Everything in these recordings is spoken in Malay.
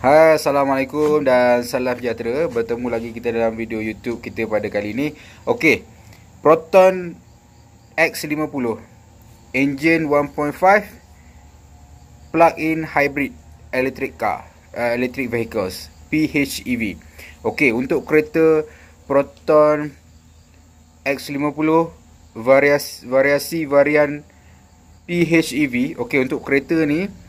Hai Assalamualaikum dan salam sejahtera Bertemu lagi kita dalam video YouTube kita pada kali ini Ok Proton X50 Engine 1.5 Plug-in Hybrid Electric Car uh, Electric Vehicles PHEV Ok untuk kereta Proton X50 variasi, variasi varian PHEV Ok untuk kereta ni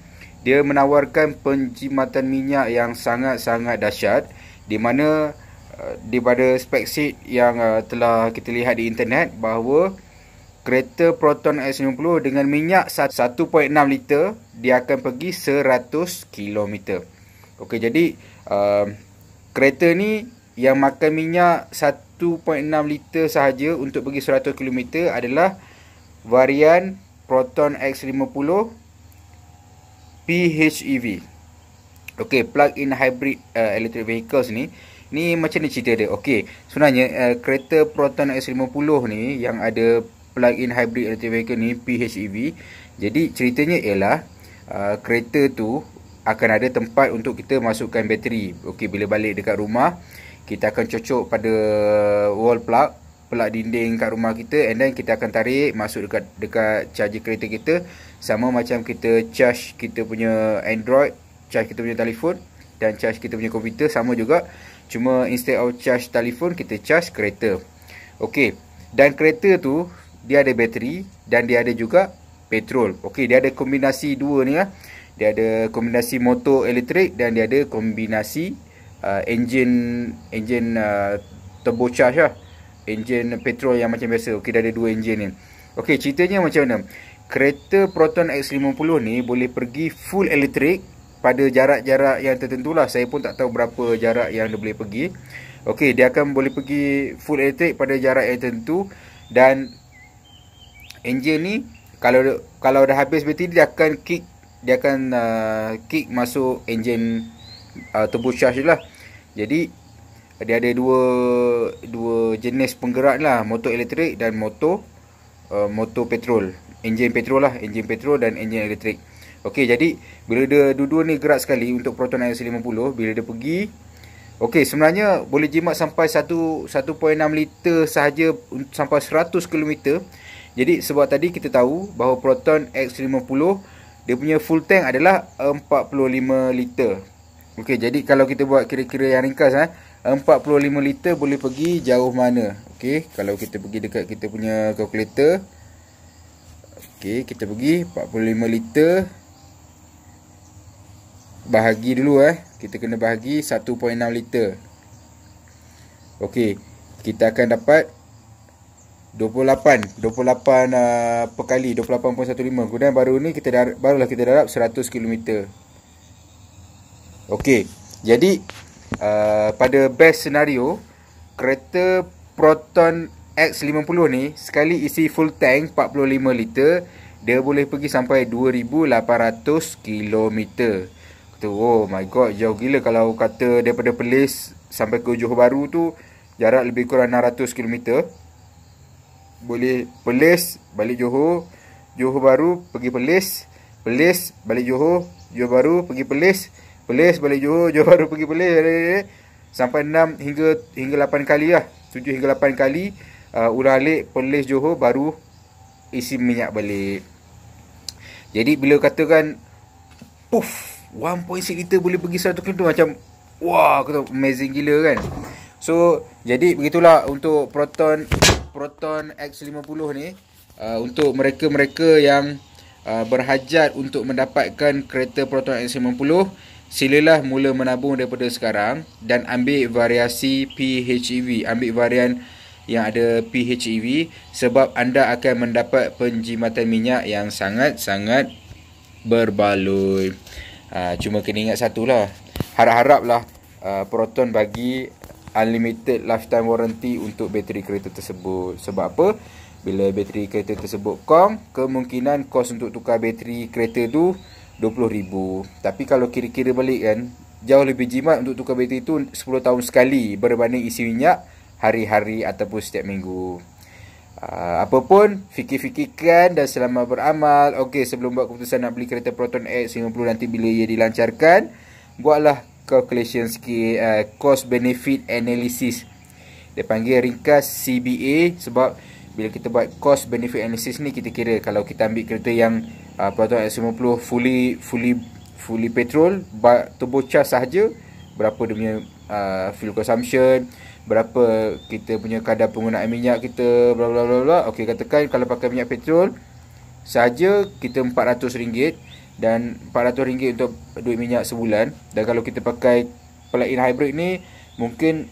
dia menawarkan penjimatan minyak yang sangat-sangat dahsyat di mana eh, daripada speksit yang eh, telah kita lihat di internet bahawa kereta Proton X50 dengan minyak 1.6 liter dia akan pergi 100 km. Okey jadi uh, kereta ni yang makan minyak 1.6 liter sahaja untuk pergi 100 km adalah varian Proton X50 PHEV. Okey, plug-in hybrid uh, electric vehicles ni ni macam ni cerita dia. Okey, sebenarnya uh, kereta Proton X50 ni yang ada plug-in hybrid electric vehicle ni PHEV. Jadi ceritanya ialah uh, kereta tu akan ada tempat untuk kita masukkan bateri. Okey, bila balik dekat rumah, kita akan cocok pada wall plug pelat dinding kat rumah kita and then kita akan tarik masuk dekat dekat charger kereta kita sama macam kita charge kita punya android charge kita punya telefon dan charge kita punya komputer sama juga cuma instead of charge telefon kita charge kereta okey dan kereta tu dia ada bateri dan dia ada juga petrol okey dia ada kombinasi dua ni lah dia ada kombinasi motor elektrik dan dia ada kombinasi uh, engine engine uh, charge. lah enjin petrol yang macam biasa. Okey, dah ada dua enjin ni. Okey, ceritanya macam mana? Kereta Proton X50 ni boleh pergi full elektrik pada jarak-jarak yang tertentu lah. Saya pun tak tahu berapa jarak yang dia boleh pergi. Okey, dia akan boleh pergi full elektrik pada jarak yang tertentu. Dan enjin ni, kalau kalau dah habis berarti dia akan kick dia akan uh, kick masuk enjin uh, turbo charge lah. Jadi dia ada dua dua jenis penggerak lah motor elektrik dan motor uh, motor petrol enjin petrol lah enjin petrol dan enjin elektrik Okey, jadi bila dia dua-dua ni gerak sekali untuk proton IC50 bila dia pergi Okey, sebenarnya boleh jimat sampai 1.6 liter sahaja sampai 100 km jadi sebab tadi kita tahu bahawa proton X50 dia punya full tank adalah 45 liter Okey, jadi kalau kita buat kira-kira yang ringkas eh, 45 liter boleh pergi jauh mana? Okey, kalau kita pergi dekat kita punya kalkulator. Okey, kita pergi 45 liter bahagi dulu eh. Kita kena bahagi 1.6 liter. Okey, kita akan dapat 28 28 uh, perkali 28.15 kemudian baru ni kita dar, barulah kita darab 100 km Okey. Jadi uh, pada best scenario kereta Proton X50 ni sekali isi full tank 45 liter dia boleh pergi sampai 2800 km. Kata, oh my god jauh gila kalau kata daripada Perlis sampai ke Johor Bahru tu jarak lebih kurang 600 km. Boleh Perlis balik Johor, Johor Bahru pergi Perlis, Perlis balik Johor, Johor Bahru pergi Perlis. Pelis balik Johor Johor baru pergi pelis Sampai 6 hingga hingga 8 kali lah 7 hingga 8 kali uh, Ulang alik pelis Johor baru Isi minyak balik Jadi bila katakan Puff 1.6 liter boleh pergi satu kilo Macam Wah kata, Amazing gila kan So Jadi begitulah Untuk Proton Proton X50 ni uh, Untuk mereka-mereka yang uh, Berhajat untuk mendapatkan Kereta Proton X50 silalah mula menabung daripada sekarang dan ambil variasi PHEV, ambil varian yang ada PHEV sebab anda akan mendapat penjimatan minyak yang sangat-sangat berbaloi. Ha, cuma kena ingat lah Harap-haraplah uh, Proton bagi unlimited lifetime warranty untuk bateri kereta tersebut. Sebab apa? Bila bateri kereta tersebut kong, kemungkinan kos untuk tukar bateri kereta tu RM20,000 Tapi kalau kira-kira balik kan Jauh lebih jimat untuk tukar bateri tu 10 tahun sekali berbanding isi minyak Hari-hari ataupun setiap minggu uh, ah, Apapun Fikir-fikirkan dan selama beramal Okey sebelum buat keputusan nak beli kereta Proton X 50 nanti bila ia dilancarkan Buatlah calculation sikit uh, Cost benefit analysis Dia panggil ringkas CBA sebab bila kita buat cost benefit analysis ni kita kira kalau kita ambil kereta yang uh, peraturan S50 fully fully fully petrol but turbo charge sahaja berapa dia punya uh, fuel consumption berapa kita punya kadar penggunaan minyak kita bla bla bla bla okey katakan kalau pakai minyak petrol saja kita RM400 dan RM400 untuk duit minyak sebulan dan kalau kita pakai plug-in hybrid ni mungkin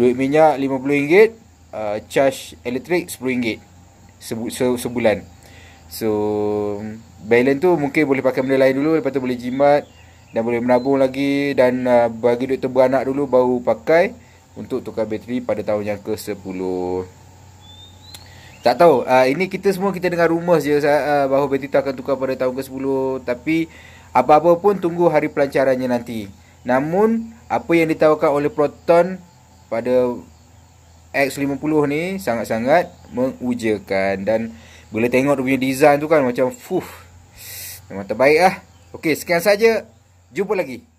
duit minyak RM50 uh, charge elektrik RM10 sebulan. So balance tu mungkin boleh pakai benda lain dulu lepas tu boleh jimat dan boleh menabung lagi dan uh, bagi duit tebu anak dulu baru pakai untuk tukar bateri pada tahun yang ke-10. Tak tahu uh, ini kita semua kita dengar rumus je uh, bahawa bateri tu akan tukar pada tahun ke-10 tapi apa-apa pun tunggu hari pelancarannya nanti. Namun apa yang ditawarkan oleh Proton pada X50 ni sangat-sangat mengujakan dan boleh tengok dia punya design tu kan macam fuh memang terbaik lah. Okey, sekian saja. Jumpa lagi.